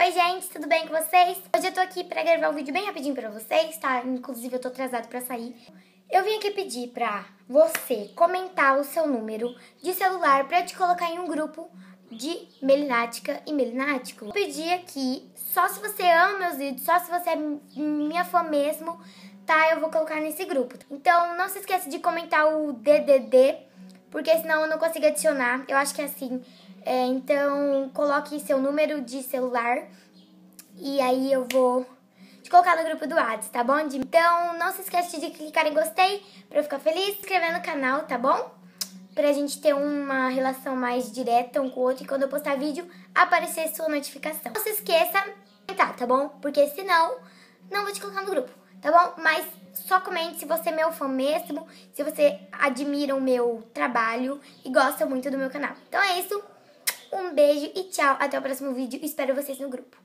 Oi gente, tudo bem com vocês? Hoje eu tô aqui pra gravar um vídeo bem rapidinho pra vocês, tá? Inclusive eu tô atrasado pra sair. Eu vim aqui pedir pra você comentar o seu número de celular pra te colocar em um grupo de melinática e melinático. Eu pedi aqui, só se você ama meus vídeos, só se você é minha fã mesmo, tá? Eu vou colocar nesse grupo. Então não se esqueça de comentar o DDD porque senão eu não consigo adicionar. Eu acho que é assim. É, então, coloque seu número de celular e aí eu vou te colocar no grupo do Whats, tá bom? Então, não se esquece de clicar em gostei pra eu ficar feliz, se inscrever no canal, tá bom? Pra gente ter uma relação mais direta um com o outro e quando eu postar vídeo, aparecer sua notificação. Não se esqueça de comentar, tá bom? Porque senão, não vou te colocar no grupo, tá bom? Mas só comente se você é meu fã mesmo, se você admira o meu trabalho e gosta muito do meu canal. Então é isso. Um beijo e tchau. Até o próximo vídeo. Espero vocês no grupo.